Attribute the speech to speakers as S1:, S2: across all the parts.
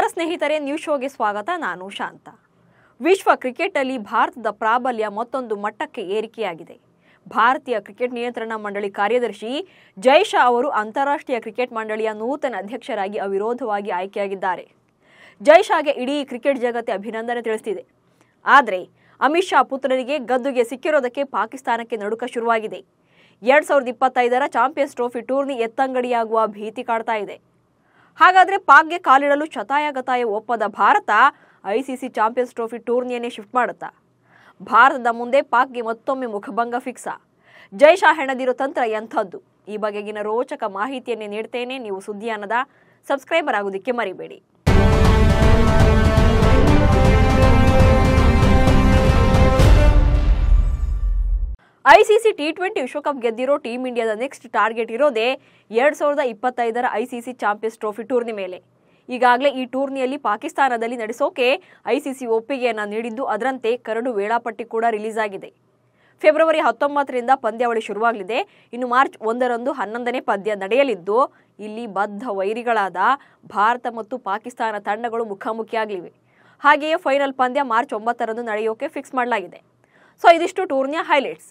S1: ನಮಸ್ಕಾರ ಸ್ನೇಹಿತರೆ ನ್ಯೂ ಶೋಗೆ ಸ್ವಾಗತ ನಾನು ಶಾಂತ ವಿಶ್ವ ಕ್ರಿಕೆಟ್ನಲ್ಲಿ ಭಾರತದ ಪ್ರಾಬಲ್ಯ ಮತ್ತೊಂದು ಮಟ್ಟಕ್ಕೆ ಏರಿಕೆಯಾಗಿದೆ ಭಾರತೀಯ ಕ್ರಿಕೆಟ್ ನಿಯಂತ್ರಣ ಮಂಡಳಿ ಕಾರ್ಯದರ್ಶಿ ಜೈಶಾ ಅವರು ಅಂತಾರಾಷ್ಟ್ರೀಯ ಕ್ರಿಕೆಟ್ ಮಂಡಳಿಯ ನೂತನ ಅಧ್ಯಕ್ಷರಾಗಿ ಅವಿರೋಧವಾಗಿ ಆಯ್ಕೆಯಾಗಿದ್ದಾರೆ ಜೈಶಾಗೆ ಇಡೀ ಕ್ರಿಕೆಟ್ ಜಗತ್ತೆ ಅಭಿನಂದನೆ ತಿಳಿಸಿದೆ ಆದರೆ ಅಮಿತ್ ಶಾ ಪುತ್ರರಿಗೆ ಗದ್ದುಗೆ ಸಿಕ್ಕಿರೋದಕ್ಕೆ ಪಾಕಿಸ್ತಾನಕ್ಕೆ ನಡುಕ ಶುರುವಾಗಿದೆ ಎರಡ್ ಸಾವಿರದ ಇಪ್ಪತ್ತೈದರ ಚಾಂಪಿಯನ್ಸ್ ಟ್ರೋಫಿ ಟೂರ್ನಿ ಎತ್ತಂಗಡಿಯಾಗುವ ಭೀತಿ ಕಾಡ್ತಾ ಇದೆ ಹಾಗಾದ್ರೆ ಪಾಕ್ಗೆ ಕಾಲಿಡಲು ಚತಾಯಗತಾಯ ಒಪ್ಪದ ಭಾರತ ಐಸಿಸಿ ಚಾಂಪಿಯನ್ಸ್ ಟ್ರೋಫಿ ಟೂರ್ನಿಯನ್ನೇ ಶಿಫ್ಟ್ ಮಾಡುತ್ತಾ ಭಾರತದ ಮುಂದೆ ಪಾಕ್ಗೆ ಮತ್ತೊಮ್ಮೆ ಮುಖಭಂಗ ಫಿಕ್ಸ ಜೈಶಾ ಹೆಣದಿರೋ ತಂತ್ರ ಎಂಥದ್ದು ಈ ಬಗೆಗಿನ ರೋಚಕ ಮಾಹಿತಿಯನ್ನೇ ನೀಡ್ತೇನೆ ನೀವು ಸುದ್ದಿಯಾನದ ಸಬ್ಸ್ಕ್ರೈಬರ್ ಆಗೋದಿಕ್ಕೆ ಮರಿಬೇಡಿ ಐಸಿಸಿ ಟಿ ಟ್ವೆಂಟಿ ವಿಶ್ವಕಪ್ ಗೆದ್ದಿರೋ ಟೀಮ್ ಇಂಡಿಯಾದ ನೆಕ್ಸ್ಟ್ ಟಾರ್ಗೆಟ್ ಇರೋದೇ ಎರಡು ಸಾವಿರದ ಇಪ್ಪತ್ತೈದರ ಐಸಿಸಿ ಚಾಂಪಿಯನ್ಸ್ ಟ್ರೋಫಿ ಟೂರ್ನಿ ಮೇಲೆ ಈಗಾಗಲೇ ಈ ಟೂರ್ನಿಯಲ್ಲಿ ಪಾಕಿಸ್ತಾನದಲ್ಲಿ ನಡೆಸೋಕೆ ಐಸಿಸಿ ಒಪ್ಪಿಗೆಯನ್ನು ನೀಡಿದ್ದು ಅದರಂತೆ ಕರಡು ವೇಳಾಪಟ್ಟಿ ಕೂಡ ರಿಲೀಸ್ ಆಗಿದೆ ಫೆಬ್ರವರಿ ಹತ್ತೊಂಬತ್ತರಿಂದ ಪಂದ್ಯಾವಳಿ ಶುರುವಾಗಲಿದೆ ಇನ್ನು ಮಾರ್ಚ್ ಒಂದರಂದು ಹನ್ನೊಂದನೇ ಪಂದ್ಯ ನಡೆಯಲಿದ್ದು ಇಲ್ಲಿ ಬದ್ಧ ವೈರಿಗಳಾದ ಭಾರತ ಮತ್ತು ಪಾಕಿಸ್ತಾನ ತಂಡಗಳು ಮುಖಾಮುಖಿಯಾಗಲಿವೆ ಹಾಗೆಯೇ ಫೈನಲ್ ಪಂದ್ಯ ಮಾರ್ಚ್ ಒಂಬತ್ತರಂದು ನಡೆಯೋಕೆ ಫಿಕ್ಸ್ ಮಾಡಲಾಗಿದೆ ಸೊ ಇದಿಷ್ಟು ಟೂರ್ನಿಯ ಹೈಲೈಟ್ಸ್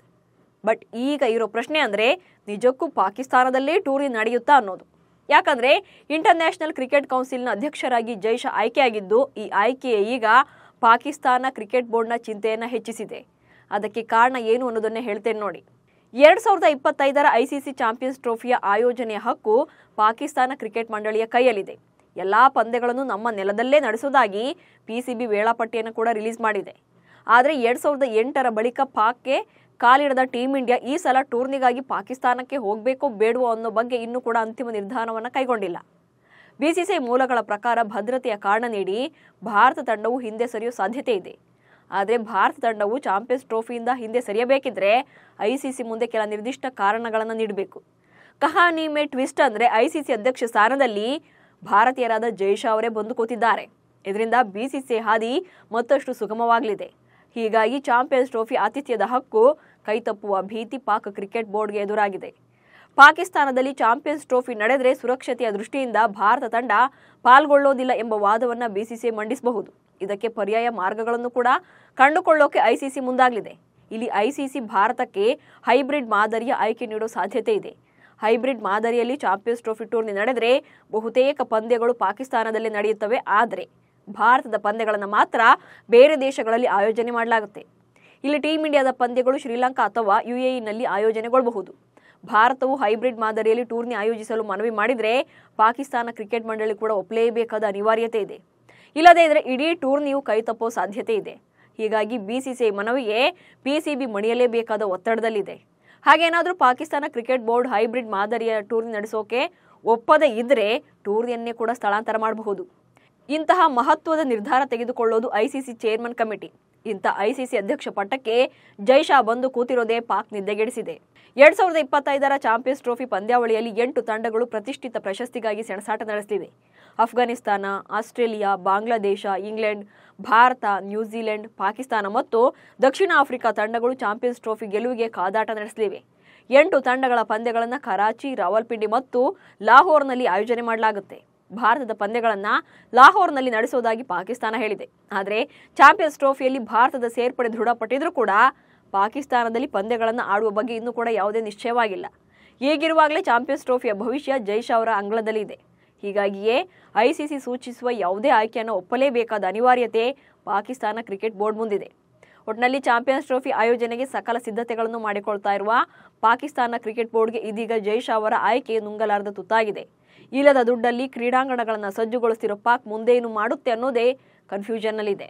S1: ಬಟ್ ಈಗ ಇರೋ ಪ್ರಶ್ನೆ ಅಂದರೆ ನಿಜಕ್ಕೂ ಪಾಕಿಸ್ತಾನದಲ್ಲೇ ಟೂರಿ ನಡೆಯುತ್ತಾ ಅನ್ನೋದು ಯಾಕಂದರೆ ಇಂಟರ್ನ್ಯಾಷನಲ್ ಕ್ರಿಕೆಟ್ ಕೌನ್ಸಿಲ್ನ ಅಧ್ಯಕ್ಷರಾಗಿ ಜೈಶ ಆಯ್ಕೆಯಾಗಿದ್ದು ಈ ಆಯ್ಕೆ ಈಗ ಪಾಕಿಸ್ತಾನ ಕ್ರಿಕೆಟ್ ಬೋರ್ಡ್ನ ಚಿಂತೆಯನ್ನು ಹೆಚ್ಚಿಸಿದೆ ಅದಕ್ಕೆ ಕಾರಣ ಏನು ಅನ್ನೋದನ್ನೇ ಹೇಳ್ತೇನೆ ನೋಡಿ ಎರಡು ಸಾವಿರದ ಇಪ್ಪತ್ತೈದರ ಸಿ ಚಾಂಪಿಯನ್ಸ್ ಟ್ರೋಫಿಯ ಆಯೋಜನೆಯ ಹಕ್ಕು ಪಾಕಿಸ್ತಾನ ಕ್ರಿಕೆಟ್ ಮಂಡಳಿಯ ಕೈಯಲ್ಲಿದೆ ಎಲ್ಲ ಪಂದ್ಯಗಳನ್ನು ನಮ್ಮ ನೆಲದಲ್ಲೇ ನಡೆಸೋದಾಗಿ ಪಿ ಸಿ ಬಿ ವೇಳಾಪಟ್ಟಿಯನ್ನು ಕೂಡ ರಿಲೀಸ್ ಮಾಡಿದೆ ಆದರೆ ಎರಡು ಸಾವಿರದ ಎಂಟರ ಬಳಿಕ ಪಾಕ್ಗೆ ಕಾಲಿಡದ ಟೀಂ ಇಂಡಿಯಾ ಈ ಸಲ ಟೂರ್ನಿಗಾಗಿ ಪಾಕಿಸ್ತಾನಕ್ಕೆ ಹೋಗಬೇಕೋ ಬೇಡವೋ ಅನ್ನೋ ಬಗ್ಗೆ ಇನ್ನೂ ಕೂಡ ಅಂತಿಮ ನಿರ್ಧಾರವನ್ನು ಕೈಗೊಂಡಿಲ್ಲ ಬಿಸಿಸಿಐ ಮೂಲಗಳ ಪ್ರಕಾರ ಭದ್ರತೆಯ ಕಾರಣ ನೀಡಿ ಭಾರತ ತಂಡವು ಹಿಂದೆ ಸರಿಯೋ ಸಾಧ್ಯತೆ ಇದೆ ಆದರೆ ಭಾರತ ತಂಡವು ಚಾಂಪಿಯನ್ಸ್ ಟ್ರೋಫಿಯಿಂದ ಹಿಂದೆ ಸರಿಯಬೇಕಿದ್ರೆ ಐಸಿಸಿ ಮುಂದೆ ಕೆಲ ನಿರ್ದಿಷ್ಟ ಕಾರಣಗಳನ್ನು ನೀಡಬೇಕು ಕಹಾನಿ ಮೇ ಟ್ವಿಸ್ಟ್ ಅಂದರೆ ಐಸಿಸಿ ಅಧ್ಯಕ್ಷ ಸ್ಥಾನದಲ್ಲಿ ಭಾರತೀಯರಾದ ಜೈಶಾ ಅವರೇ ಬಂದು ಕೂತಿದ್ದಾರೆ ಇದರಿಂದ ಬಿಸಿಸಿಐ ಹಾದಿ ಮತ್ತಷ್ಟು ಸುಗಮವಾಗಲಿದೆ ಹೀಗಾಗಿ ಚಾಂಪಿಯನ್ಸ್ ಟ್ರೋಫಿ ಆತಿಥ್ಯದ ಹಕ್ಕು ಕೈತಪ್ಪುವ ಭೀತಿ ಪಾಕ್ ಕ್ರಿಕೆಟ್ ಬೋರ್ಡ್ಗೆ ಎದುರಾಗಿದೆ ಪಾಕಿಸ್ತಾನದಲ್ಲಿ ಚಾಂಪಿಯನ್ಸ್ ಟ್ರೋಫಿ ನಡೆದರೆ ಸುರಕ್ಷತೆಯ ದೃಷ್ಟಿಯಿಂದ ಭಾರತ ತಂಡ ಪಾಲ್ಗೊಳ್ಳೋದಿಲ್ಲ ಎಂಬ ವಾದವನ್ನು ಬಿಸಿಸಿಐ ಮಂಡಿಸಬಹುದು ಇದಕ್ಕೆ ಪರ್ಯಾಯ ಮಾರ್ಗಗಳನ್ನು ಕೂಡ ಕಂಡುಕೊಳ್ಳೋಕೆ ಐಸಿಸಿ ಮುಂದಾಗಲಿದೆ ಇಲ್ಲಿ ಐಸಿಸಿ ಭಾರತಕ್ಕೆ ಹೈಬ್ರಿಡ್ ಮಾದರಿಯ ಆಯ್ಕೆ ನೀಡೋ ಸಾಧ್ಯತೆ ಇದೆ ಹೈಬ್ರಿಡ್ ಮಾದರಿಯಲ್ಲಿ ಚಾಂಪಿಯನ್ಸ್ ಟ್ರೋಫಿ ಟೂರ್ನಿ ನಡೆದರೆ ಬಹುತೇಕ ಪಂದ್ಯಗಳು ಪಾಕಿಸ್ತಾನದಲ್ಲಿ ನಡೆಯುತ್ತವೆ ಆದರೆ ಭಾರತದ ಪಂದ್ಯಗಳನ್ನು ಮಾತ್ರ ಬೇರೆ ದೇಶಗಳಲ್ಲಿ ಆಯೋಜನೆ ಮಾಡಲಾಗುತ್ತೆ ಇಲ್ಲಿ ಟೀಂ ಇಂಡಿಯಾದ ಪಂದ್ಯಗಳು ಶ್ರೀಲಂಕಾ ಅಥವಾ ಯುಎಇನಲ್ಲಿ e ಆಯೋಜನೆಗೊಳ್ಳಬಹುದು ಭಾರತವು ಹೈಬ್ರಿಡ್ ಮಾದರಿಯಲ್ಲಿ ಟೂರ್ನಿ ಆಯೋಜಿಸಲು ಮನವಿ ಮಾಡಿದರೆ ಪಾಕಿಸ್ತಾನ ಕ್ರಿಕೆಟ್ ಮಂಡಳಿ ಕೂಡ ಒಪ್ಪಲೇಬೇಕಾದ ಅನಿವಾರ್ಯತೆ ಇದೆ ಇಲ್ಲದೇ ಇದ್ರೆ ಇಡೀ ಟೂರ್ನಿಯು ಕೈತಪ್ಪೋ ಸಾಧ್ಯತೆ ಇದೆ ಹೀಗಾಗಿ ಬಿಸಿಸಿಐ ಮನವಿಗೆ ಪಿಸಿಬಿ ಮಣಿಯಲೇಬೇಕಾದ ಒತ್ತಡದಲ್ಲಿದೆ ಹಾಗೇನಾದರೂ ಪಾಕಿಸ್ತಾನ ಕ್ರಿಕೆಟ್ ಬೋರ್ಡ್ ಹೈಬ್ರಿಡ್ ಮಾದರಿಯ ಟೂರ್ನಿ ನಡೆಸೋಕೆ ಒಪ್ಪದೇ ಇದ್ರೆ ಟೂರ್ನಿಯನ್ನೇ ಕೂಡ ಸ್ಥಳಾಂತರ ಮಾಡಬಹುದು ಇಂತಹ ಮಹತ್ವದ ನಿರ್ಧಾರ ತೆಗೆದುಕೊಳ್ಳೋದು ಐಸಿಸಿ ಚೇರ್ಮನ್ ಕಮಿಟಿ ಇಂಥ ಐಸಿಸಿ ಅಧ್ಯಕ್ಷ ಪಟ್ಟಕ್ಕೆ ಶಾ ಬಂದು ಕೂತಿರೋದೇ ಪಾಕ್ ನಿದ್ದೆಗೆಡಿಸಿದೆ ಎರಡ್ ಸಾವಿರದ ಇಪ್ಪತ್ತೈದರ ಚಾಂಪಿಯನ್ಸ್ ಟ್ರೋಫಿ ಪಂದ್ಯಾವಳಿಯಲ್ಲಿ ಎಂಟು ತಂಡಗಳು ಪ್ರತಿಷ್ಠಿತ ಪ್ರಶಸ್ತಿಗಾಗಿ ಸೆಣಸಾಟ ನಡೆಸಲಿವೆ Afghanistan Australia Bangladesh England Bharat New Zealand Pakistan ಮತ್ತು ದಕ್ಷಿಣ ಆಫ್ರಿಕಾ ತಂಡಗಳು ಚಾಂಪಿಯನ್ಸ್ ಟ್ರೋಫಿ ಗೆಲುವಿಗೆ ಕಾದಾಟ ನಡೆಸಲಿವೆ ಎಂಟು ತಂಡಗಳ ಪಂದ್ಯಗಳನ್ನು ಕರಾಚಿ ರಾವಲ್ಪಿಂಡಿ ಮತ್ತು ಲಾಹೋರ್ನಲ್ಲಿ ಆಯೋಜನೆ ಮಾಡಲಾಗುತ್ತೆ ಭಾರತದ ಪಂದ್ಯಗಳನ್ನು ಲಾಹೋರ್ನಲ್ಲಿ ನಡೆಸೋದಾಗಿ ಪಾಕಿಸ್ತಾನ ಹೇಳಿದೆ ಆದರೆ ಚಾಂಪಿಯನ್ಸ್ ಟ್ರೋಫಿಯಲ್ಲಿ ಭಾರತದ ಸೇರ್ಪಡೆ ದೃಢಪಟ್ಟಿದ್ರೂ ಕೂಡ ಪಾಕಿಸ್ತಾನದಲ್ಲಿ ಪಂದ್ಯಗಳನ್ನು ಆಡುವ ಬಗ್ಗೆ ಇನ್ನೂ ಕೂಡ ಯಾವುದೇ ನಿಶ್ಚಯವಾಗಿಲ್ಲ ಹೀಗಿರುವಾಗಲೇ ಚಾಂಪಿಯನ್ಸ್ ಟ್ರೋಫಿಯ ಭವಿಷ್ಯ ಜೈಶ್ ಅವರ ಅಂಗಳದಲ್ಲಿ ಇದೆ ಹೀಗಾಗಿಯೇ ಐಸಿಸಿ ಸೂಚಿಸುವ ಯಾವುದೇ ಆಯ್ಕೆಯನ್ನು ಒಪ್ಪಲೇಬೇಕಾದ ಅನಿವಾರ್ಯತೆ ಪಾಕಿಸ್ತಾನ ಕ್ರಿಕೆಟ್ ಬೋರ್ಡ್ ಮುಂದಿದೆ ಒಟ್ನಲ್ಲಿ ಚಾಂಪಿಯನ್ಸ್ ಟ್ರೋಫಿ ಆಯೋಜನೆಗೆ ಸಕಲ ಸಿದ್ಧತೆಗಳನ್ನು ಮಾಡಿಕೊಳ್ತಾ ಇರುವ ಪಾಕಿಸ್ತಾನ ಕ್ರಿಕೆಟ್ ಬೋರ್ಡ್ಗೆ ಇದೀಗ ಜೈಶಾ ಅವರ ಆಯ್ಕೆ ನುಂಗಲಾರದ ತುತ್ತಾಗಿದೆ ಇಲ್ಲದ ದುಡ್ಡಲ್ಲಿ ಕ್ರೀಡಾಂಗಣಗಳನ್ನು ಸಜ್ಜುಗೊಳಿಸಿರೋ ಪಾಕ್ ಮುಂದೇನು ಮಾಡುತ್ತೆ ಅನ್ನೋದೇ ಕನ್ಫ್ಯೂಷನ್ನಲ್ಲಿದೆ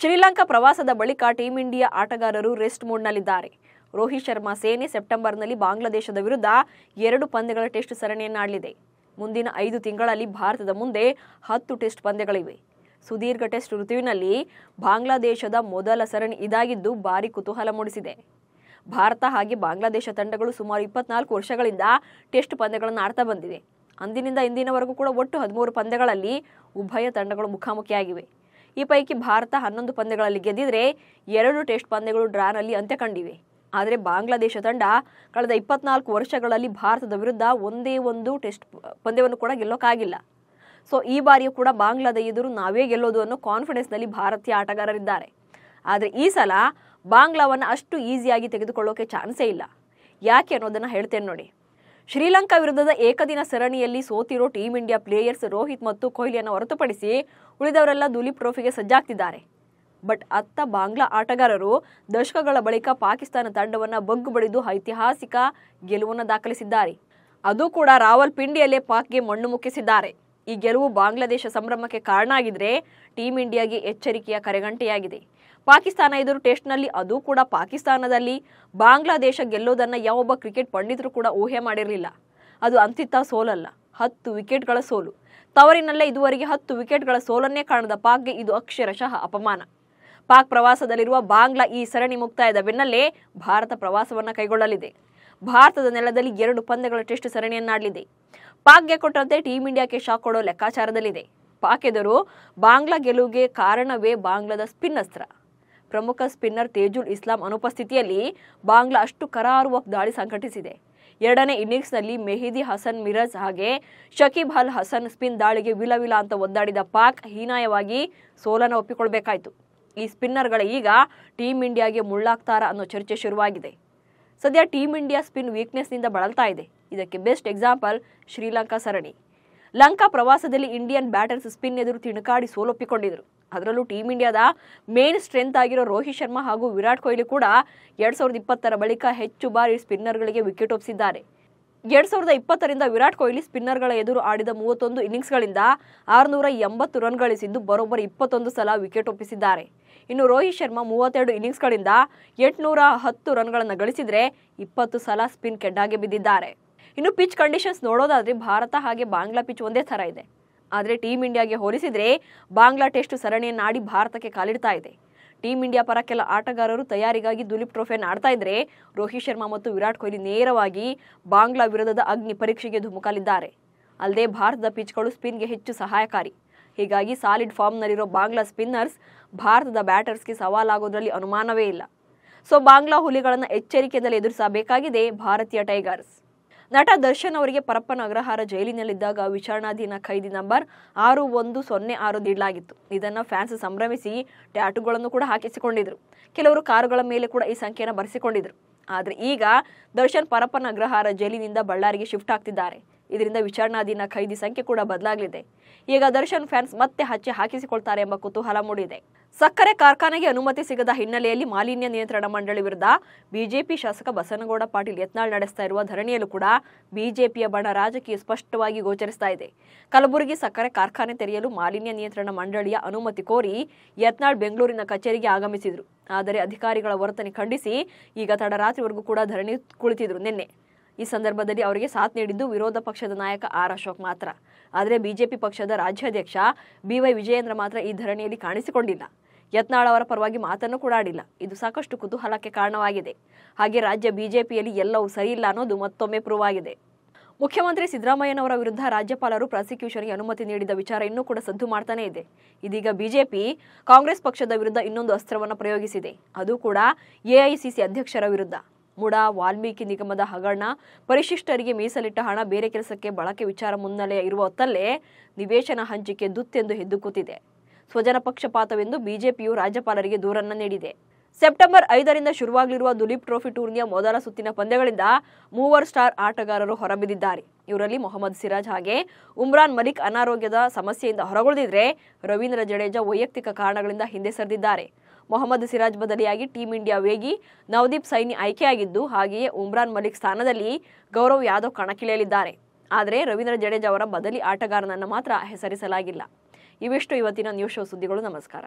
S1: ಶ್ರೀಲಂಕಾ ಪ್ರವಾಸದ ಬಳಿಕ ಟೀಂ ಇಂಡಿಯಾ ಆಟಗಾರರು ರೆಸ್ಟ್ ಮೂಡ್ನಲ್ಲಿದ್ದಾರೆ ರೋಹಿತ್ ಶರ್ಮಾ ಸೇನೆ ಸೆಪ್ಟೆಂಬರ್ನಲ್ಲಿ ಬಾಂಗ್ಲಾದೇಶದ ವಿರುದ್ಧ ಎರಡು ಪಂದ್ಯಗಳ ಟೆಸ್ಟ್ ಸರಣಿಯನ್ನಾಡಲಿದೆ ಮುಂದಿನ ಐದು ತಿಂಗಳಲ್ಲಿ ಭಾರತದ ಮುಂದೆ ಹತ್ತು ಟೆಸ್ಟ್ ಪಂದ್ಯಗಳಿವೆ ಸುದೀರ್ಘ ಟೆಸ್ಟ್ ಋತುವಿನಲ್ಲಿ ಬಾಂಗ್ಲಾದೇಶದ ಮೊದಲ ಸರಣಿ ಇದಾಗಿದ್ದು ಭಾರಿ ಕುತೂಹಲ ಮೂಡಿಸಿದೆ ಭಾರತ ಹಾಗೆ ಬಾಂಗ್ಲಾದೇಶ ತಂಡಗಳು ಸುಮಾರು ಇಪ್ಪತ್ನಾಲ್ಕು ವರ್ಷಗಳಿಂದ ಟೆಸ್ಟ್ ಪಂದ್ಯಗಳನ್ನು ಆಡ್ತಾ ಬಂದಿವೆ ಅಂದಿನಿಂದ ಇಂದಿನವರೆಗೂ ಕೂಡ ಒಟ್ಟು ಹದಿಮೂರು ಪಂದ್ಯಗಳಲ್ಲಿ ಉಭಯ ತಂಡಗಳು ಮುಖಾಮುಖಿಯಾಗಿವೆ ಈ ಪೈಕಿ ಭಾರತ ಹನ್ನೊಂದು ಪಂದ್ಯಗಳಲ್ಲಿ ಗೆದ್ದಿದ್ರೆ ಎರಡು ಟೆಸ್ಟ್ ಪಂದ್ಯಗಳು ಡ್ರಾನಲ್ಲಿ ಅಂತ್ಯ ಕಂಡಿವೆ ಆದರೆ ಬಾಂಗ್ಲಾದೇಶ ತಂಡ ಕಳೆದ ಇಪ್ಪತ್ನಾಲ್ಕು ವರ್ಷಗಳಲ್ಲಿ ಭಾರತದ ವಿರುದ್ಧ ಒಂದೇ ಒಂದು ಟೆಸ್ಟ್ ಪಂದ್ಯವನ್ನು ಕೂಡ ಗೆಲ್ಲೋಕ್ಕಾಗಿಲ್ಲ ಸೊ ಈ ಬಾರಿಯೂ ಕೂಡ ಬಾಂಗ್ಲಾದ ಎದುರು ನಾವೇ ಗೆಲ್ಲೋದು ಅನ್ನೋ ಕಾನ್ಫಿಡೆನ್ಸ್ನಲ್ಲಿ ಭಾರತೀಯ ಆಟಗಾರರಿದ್ದಾರೆ ಆದರೆ ಈ ಸಲ ಬಾಂಗ್ಲಾವನ್ನು ಅಷ್ಟು ಈಸಿಯಾಗಿ ತೆಗೆದುಕೊಳ್ಳೋಕೆ ಚಾನ್ಸೇ ಇಲ್ಲ ಯಾಕೆ ಅನ್ನೋದನ್ನು ಹೇಳ್ತೇನೆ ನೋಡಿ ಶ್ರೀಲಂಕಾ ವಿರುದ್ಧದ ಏಕದಿನ ಸರಣಿಯಲ್ಲಿ ಸೋತಿರೋ ಟೀಮ್ ಇಂಡಿಯಾ ಪ್ಲೇಯರ್ಸ್ ರೋಹಿತ್ ಮತ್ತು ಕೊಹ್ಲಿಯನ್ನು ಹೊರತುಪಡಿಸಿ ಉಳಿದವರೆಲ್ಲ ದುಲೀಪ್ ಟ್ರೋಫಿಗೆ ಸಜ್ಜಾಗ್ತಿದ್ದಾರೆ ಬಟ್ ಅತ್ತ ಬಾಂಗ್ಲಾ ಆಟಗಾರರು ದಶಕಗಳ ಬಳಿಕ ಪಾಕಿಸ್ತಾನ ತಂಡವನ್ನು ಬಗ್ಗು ಬಡಿದು ಐತಿಹಾಸಿಕ ಗೆಲುವನ್ನು ದಾಖಲಿಸಿದ್ದಾರೆ ಅದು ಕೂಡ ರಾವಲ್ ಪಿಂಡಿಯಲ್ಲೇ ಪಾಕ್ಗೆ ಮಣ್ಣು ಮುಕ್ಕಿಸಿದ್ದಾರೆ ಈ ಗೆಲುವು ಬಾಂಗ್ಲಾದೇಶ ಸಂಭ್ರಮಕ್ಕೆ ಕಾರಣ ಆಗಿದ್ರೆ ಟೀಂ ಇಂಡಿಯಾಗೆ ಎಚ್ಚರಿಕೆಯ ಕರೆಗಂಟೆಯಾಗಿದೆ ಪಾಕಿಸ್ತಾನ ಎದುರು ಟೆಸ್ಟ್ನಲ್ಲಿ ಅದು ಕೂಡ ಪಾಕಿಸ್ತಾನದಲ್ಲಿ ಬಾಂಗ್ಲಾದೇಶ ಗೆಲ್ಲೋದನ್ನು ಯಾವೊಬ್ಬ ಕ್ರಿಕೆಟ್ ಪಂಡಿತರು ಕೂಡ ಊಹೆ ಮಾಡಿರಲಿಲ್ಲ ಅದು ಅಂತಿತ್ತ ಸೋಲಲ್ಲ ಹತ್ತು ವಿಕೆಟ್ಗಳ ಸೋಲು ತವರಿನಲ್ಲೇ ಇದುವರೆಗೆ ಹತ್ತು ವಿಕೆಟ್ಗಳ ಸೋಲನ್ನೇ ಕಾಣದ ಪಾಕ್ಗೆ ಇದು ಅಕ್ಷರಶಃ ಅಪಮಾನ ಪಾಕ್ ಪ್ರವಾಸದಲ್ಲಿರುವ ಬಾಂಗ್ಲಾ ಈ ಸರಣಿ ಮುಕ್ತಾಯದ ಬೆನ್ನಲ್ಲೇ ಭಾರತ ಪ್ರವಾಸವನ್ನು ಕೈಗೊಳ್ಳಲಿದೆ ಭಾರತದ ನೆಲದಲ್ಲಿ ಎರಡು ಪಂದ್ಯಗಳ ಟೆಸ್ಟ್ ಸರಣಿಯನ್ನಾಡಲಿದೆ ಪಾಕ್ಗೆ ಕೊಟ್ಟಂತೆ ಟೀಂ ಇಂಡಿಯಾಕ್ಕೆ ಶಾಕ್ ಕೊಡೋ ಲೆಕ್ಕಾಚಾರದಲ್ಲಿದೆ ಪಾಕ್ ಎದುರು ಬಾಂಗ್ಲಾ ಗೆಲುವಿಗೆ ಕಾರಣವೇ ಬಾಂಗ್ಲಾದ ಸ್ಪಿನ್ ಅಸ್ತ್ರ ಪ್ರಮುಖ ಸ್ಪಿನ್ನರ್ ತೇಜುಲ್ ಇಸ್ಲಾಂ ಅನುಪಸ್ಥಿತಿಯಲ್ಲಿ ಬಾಂಗ್ಲಾ ಅಷ್ಟು ಕರಾರುವ ದಾಳಿ ಸಂಘಟಿಸಿದೆ ಎರಡನೇ ಇನ್ನಿಂಗ್ಸ್ನಲ್ಲಿ ಮೆಹಿದಿ ಹಸನ್ ಮಿರಜ್ ಹಾಗೆ ಶಕೀಬ್ ಅಲ್ ಹಸನ್ ಸ್ಪಿನ್ ದಾಳಿಗೆ ವಿಲವಿಲ ಅಂತ ಒದ್ದಾಡಿದ ಪಾಕ್ ಹೀನಾಯವಾಗಿ ಸೋಲನ್ನು ಒಪ್ಪಿಕೊಳ್ಬೇಕಾಯಿತು ಈ ಸ್ಪಿನ್ನರ್ಗಳ ಈಗ ಟೀಂ ಇಂಡಿಯಾಗೆ ಮುಳ್ಳಾಗ್ತಾರ ಅನ್ನೋ ಚರ್ಚೆ ಶುರುವಾಗಿದೆ ಸದ್ಯ ಟೀಂ ಇಂಡಿಯಾ ಸ್ಪಿನ್ ವೀಕ್ನೆಸ್ನಿಂದ ಬಳಲ್ತಾ ಇದೆ ಇದಕ್ಕೆ ಬೆಸ್ಟ್ ಎಕ್ಸಾಂಪಲ್ ಶ್ರೀಲಂಕಾ ಸರಣಿ ಲಂಕಾ ಪ್ರವಾಸದಲ್ಲಿ ಇಂಡಿಯನ್ ಬ್ಯಾಟರ್ಸ್ ಸ್ಪಿನ್ ಎದುರು ತಿಣುಕಾಡಿ ಸೋಲೊಪ್ಪಿಕೊಂಡಿದ್ರು ಅದರಲ್ಲೂ ಟೀಂ ಇಂಡಿಯಾದ ಮೇನ್ ಸ್ಟ್ರೆಂತ್ ಆಗಿರೋ ರೋಹಿತ್ ಶರ್ಮಾ ಹಾಗೂ ವಿರಾಟ್ ಕೊಹ್ಲಿ ಕೂಡ ಎರಡ್ ಸಾವಿರದ ಇಪ್ಪತ್ತರ ಬಳಿಕ ಹೆಚ್ಚು ಬಾರಿ ಸ್ಪಿನ್ನರ್ಗಳಿಗೆ ವಿಕೆಟ್ ಒಪ್ಪಿಸಿದ್ದಾರೆ ಎರಡ್ ಸಾವಿರದ ಇಪ್ಪತ್ತರಿಂದ ವಿರಾಟ್ ಕೊಹ್ಲಿ ಸ್ಪಿನ್ನರ್ಗಳ ಎದುರು ಆಡಿದ ಮೂವತ್ತೊಂದು ಇನ್ನಿಂಗ್ಸ್ಗಳಿಂದ ಆರುನೂರ ಎಂಬತ್ತು ರನ್ ಗಳಿಸಿದ್ದು ಬರೋಬ್ಬರಿ ಇಪ್ಪತ್ತೊಂದು ಸಲ ವಿಕೆಟ್ ಒಪ್ಪಿಸಿದ್ದಾರೆ ಇನ್ನು ರೋಹಿತ್ ಶರ್ಮಾ ಮೂವತ್ತೆರಡು ಇನ್ನಿಂಗ್ಸ್ಗಳಿಂದ ಎಂಟುನೂರ ಹತ್ತು ರನ್ಗಳನ್ನು ಗಳಿಸಿದರೆ ಇಪ್ಪತ್ತು ಸಲ ಸ್ಪಿನ್ ಕೆಡ್ಡಾಗಿ ಬಿದ್ದಿದ್ದಾರೆ ಇನ್ನು ಪಿಚ್ ಕಂಡೀಷನ್ಸ್ ನೋಡೋದಾದರೆ ಭಾರತ ಹಾಗೆ ಬಾಂಗ್ಲಾ ಪಿಚ್ ಒಂದೇ ಥರ ಇದೆ ಆದರೆ ಟೀಮ್ ಇಂಡಿಯಾಗೆ ಹೋಲಿಸಿದರೆ ಬಾಂಗ್ಲಾ ಟೆಸ್ಟ್ ಸರಣಿಯನ್ನಾಡಿ ಭಾರತಕ್ಕೆ ಕಾಲಿಡ್ತಾ ಇದೆ ಟೀಮ್ ಇಂಡಿಯಾ ಪರ ಕೆಲ ಆಟಗಾರರು ತಯಾರಿಗಾಗಿ ದುಲೀಪ್ ಟ್ರೋಫಿಯನ್ನು ಆಡ್ತಾ ಇದ್ರೆ ರೋಹಿತ್ ಶರ್ಮಾ ಮತ್ತು ವಿರಾಟ್ ಕೊಹ್ಲಿ ನೇರವಾಗಿ ಬಾಂಗ್ಲಾ ವಿರೋಧದ ಅಗ್ನಿ ಪರೀಕ್ಷೆಗೆ ಧುಮುಕಲಿದ್ದಾರೆ ಅಲ್ಲದೆ ಭಾರತದ ಪಿಚ್ಗಳು ಸ್ಪಿನ್ಗೆ ಹೆಚ್ಚು ಸಹಾಯಕಾರಿ ಹೀಗಾಗಿ ಸಾಲಿಡ್ ಫಾರ್ಮ್ನಲ್ಲಿರೋ ಬಾಂಗ್ಲಾ ಸ್ಪಿನ್ನರ್ಸ್ ಭಾರತದ ಬ್ಯಾಟರ್ಸ್ಗೆ ಸವಾಲಾಗೋದ್ರಲ್ಲಿ ಅನುಮಾನವೇ ಇಲ್ಲ ಸೊ ಬಾಂಗ್ಲಾ ಹುಲಿಗಳನ್ನು ಎಚ್ಚರಿಕೆಯಲ್ಲಿ ಎದುರಿಸಬೇಕಾಗಿದೆ ಭಾರತೀಯ ಟೈಗರ್ಸ್ ನಟ ದರ್ಶನ್ ಅವರಿಗೆ ಪರಪ್ಪನ ಅಗ್ರಹಾರ ಜೈಲಿನಲ್ಲಿದ್ದಾಗ ವಿಚಾರಣಾಧೀನ ಖೈದಿ ನಂಬರ್ ಆರು ಒಂದು ಸೊನ್ನೆ ಆರು ನೀಡಲಾಗಿತ್ತು ಇದನ್ನು ಫ್ಯಾನ್ಸ್ ಸಂಭ್ರಮಿಸಿ ಟ್ಯಾಟುಗಳನ್ನು ಕೂಡ ಹಾಕಿಸಿಕೊಂಡಿದ್ರು ಕೆಲವರು ಕಾರುಗಳ ಮೇಲೆ ಕೂಡ ಈ ಸಂಖ್ಯೆಯನ್ನು ಬರೆಸಿಕೊಂಡಿದ್ರು ಆದರೆ ಈಗ ದರ್ಶನ್ ಪರಪ್ಪನ ಅಗ್ರಹಾರ ಜೈಲಿನಿಂದ ಬಳ್ಳಾರಿಗೆ ಶಿಫ್ಟ್ ಆಗ್ತಿದ್ದಾರೆ ಇದರಿಂದ ವಿಚಾರಣಾಧೀನ ಖೈದಿ ಸಂಖ್ಯೆ ಕೂಡ ಬದಲಾಗಲಿದೆ ಈಗ ದರ್ಶನ್ ಫ್ಯಾನ್ಸ್ ಮತ್ತೆ ಹಚ್ಚೆ ಹಾಕಿಸಿಕೊಳ್ತಾರೆ ಎಂಬ ಕುತೂಹಲ ಮೂಡಿದೆ ಸಕ್ಕರೆ ಕಾರ್ಖಾನೆಗೆ ಅನುಮತಿ ಸಿಗದ ಹಿನ್ನೆಲೆಯಲ್ಲಿ ಮಾಲಿನ್ಯ ನಿಯಂತ್ರಣ ಮಂಡಳಿ ವಿರುದ್ಧ ಬಿಜೆಪಿ ಶಾಸಕ ಬಸನಗೌಡ ಪಾಟೀಲ್ ಯತ್ನಾಳ್ ನಡೆಸ್ತಾ ಇರುವ ಧರಣಿಯಲ್ಲೂ ಕೂಡ ಬಿಜೆಪಿಯ ಬಣ ರಾಜಕೀಯ ಸ್ಪಷ್ಟವಾಗಿ ಗೋಚರಿಸ್ತಾ ಇದೆ ಕಲಬುರಗಿ ಸಕ್ಕರೆ ಕಾರ್ಖಾನೆ ತೆರೆಯಲು ಮಾಲಿನ್ಯ ನಿಯಂತ್ರಣ ಮಂಡಳಿಯ ಅನುಮತಿ ಕೋರಿ ಯತ್ನಾಳ್ ಬೆಂಗಳೂರಿನ ಕಚೇರಿಗೆ ಆಗಮಿಸಿದರು ಆದರೆ ಅಧಿಕಾರಿಗಳ ವರ್ತನೆ ಖಂಡಿಸಿ ಈಗ ತಡರಾತ್ರಿವರೆಗೂ ಕೂಡ ಧರಣಿ ಕುಳಿತಿದ್ರು ನಿನ್ನೆ ಈ ಸಂದರ್ಭದಲ್ಲಿ ಅವರಿಗೆ ಸಾಥ್ ನೀಡಿದ್ದು ವಿರೋಧ ಪಕ್ಷದ ನಾಯಕ ಆರ್ ಅಶೋಕ್ ಮಾತ್ರ ಆದರೆ ಬಿಜೆಪಿ ಪಕ್ಷದ ರಾಜ್ಯಾಧ್ಯಕ್ಷ ಬಿವೈ ವಿಜಯೇಂದ್ರ ಮಾತ್ರ ಈ ಧರಣಿಯಲ್ಲಿ ಕಾಣಿಸಿಕೊಂಡಿಲ್ಲ ಯತ್ನಾಳ್ ಅವರ ಪರವಾಗಿ ಮಾತನ್ನು ಕೂಡ ಆಡಿಲ್ಲ ಇದು ಸಾಕಷ್ಟು ಕುತೂಹಲಕ್ಕೆ ಕಾರಣವಾಗಿದೆ ಹಾಗೆ ರಾಜ್ಯ ಬಿಜೆಪಿಯಲ್ಲಿ ಎಲ್ಲವೂ ಸರಿಯಿಲ್ಲ ಅನ್ನೋದು ಮತ್ತೊಮ್ಮೆ ಪ್ರೂವ್ ಆಗಿದೆ ಮುಖ್ಯಮಂತ್ರಿ ಸಿದ್ದರಾಮಯ್ಯನವರ ವಿರುದ್ಧ ರಾಜ್ಯಪಾಲರು ಪ್ರಾಸಿಕ್ಯೂಷನ್ಗೆ ಅನುಮತಿ ನೀಡಿದ ವಿಚಾರ ಇನ್ನೂ ಕೂಡ ಸದ್ದು ಮಾಡ್ತಾನೇ ಇದೆ ಇದೀಗ ಬಿಜೆಪಿ ಕಾಂಗ್ರೆಸ್ ಪಕ್ಷದ ವಿರುದ್ಧ ಇನ್ನೊಂದು ಅಸ್ತ್ರವನ್ನು ಪ್ರಯೋಗಿಸಿದೆ ಅದು ಕೂಡ ಎಐಸಿಸಿ ಅಧ್ಯಕ್ಷರ ವಿರುದ್ಧ ಮುಡಾ ವಾಲ್ಮೀಕಿ ನಿಗಮದ ಹಗರಣ ಪರಿಶಿಷ್ಟರಿಗೆ ಮೀಸಲಿಟ್ಟ ಹಣ ಬೇರೆ ಕೆಲಸಕ್ಕೆ ಬಳಕೆ ವಿಚಾರ ಮುನ್ನೆಲೆ ಇರುವ ಹೊತ್ತಲ್ಲೇ ನಿವೇಶನ ಹಂಚಿಕೆ ದುತ್ತೆಂದು ಎದ್ದು ಕೂತಿದೆ ಸ್ವಜನ ಪಕ್ಷಪಾತವೆಂದು ಬಿಜೆಪಿಯು ರಾಜ್ಯಪಾಲರಿಗೆ ದೂರನ್ನ ನೀಡಿದೆ ಸೆಪ್ಟೆಂಬರ್ ಐದರಿಂದ ಶುರುವಾಗಲಿರುವ ದುಲೀಪ್ ಟ್ರೋಫಿ ಟೂರ್ನಿಯ ಮೊದಲ ಸುತ್ತಿನ ಪಂದ್ಯಗಳಿಂದ ಮೂವರ್ ಸ್ಟಾರ್ ಆಟಗಾರರು ಹೊರಬಿದ್ದಿದ್ದಾರೆ ಇವರಲ್ಲಿ ಮೊಹಮ್ಮದ್ ಸಿರಾಜ್ ಹಾಗೆ ಉಮ್ರಾನ್ ಮಲಿಕ್ ಅನಾರೋಗ್ಯದ ಸಮಸ್ಯೆಯಿಂದ ಹೊರಗುಳಿದಿದ್ರೆ ರವೀಂದ್ರ ಜಡೇಜಾ ವೈಯಕ್ತಿಕ ಕಾರಣಗಳಿಂದ ಹಿಂದೆ ಸರಿದಿದ್ದಾರೆ ಮೊಹಮ್ಮದ್ ಸಿರಾಜ್ ಬದಲಿಯಾಗಿ ಟೀಂ ಇಂಡಿಯಾ ವೇಗಿ ನವದೀಪ್ ಸೈನಿ ಆಯ್ಕೆಯಾಗಿದ್ದು ಹಾಗೆಯೇ ಉಮ್ರಾನ್ ಮಲಿಕ್ ಸ್ಥಾನದಲ್ಲಿ ಗೌರವ್ ಯಾದವ್ ಕಣಕ್ಕಿಳಿಯಲಿದ್ದಾರೆ ಆದರೆ ರವೀಂದ್ರ ಜಡೇಜಾ ಅವರ ಬದಲಿ ಆಟಗಾರನನ್ನು ಮಾತ್ರ ಹೆಸರಿಸಲಾಗಿಲ್ಲ ಇವೆಷ್ಟು ಇವತ್ತಿನ ನ್ಯೂಸ್ ಶೋ ಸುದ್ದಿಗಳು ನಮಸ್ಕಾರ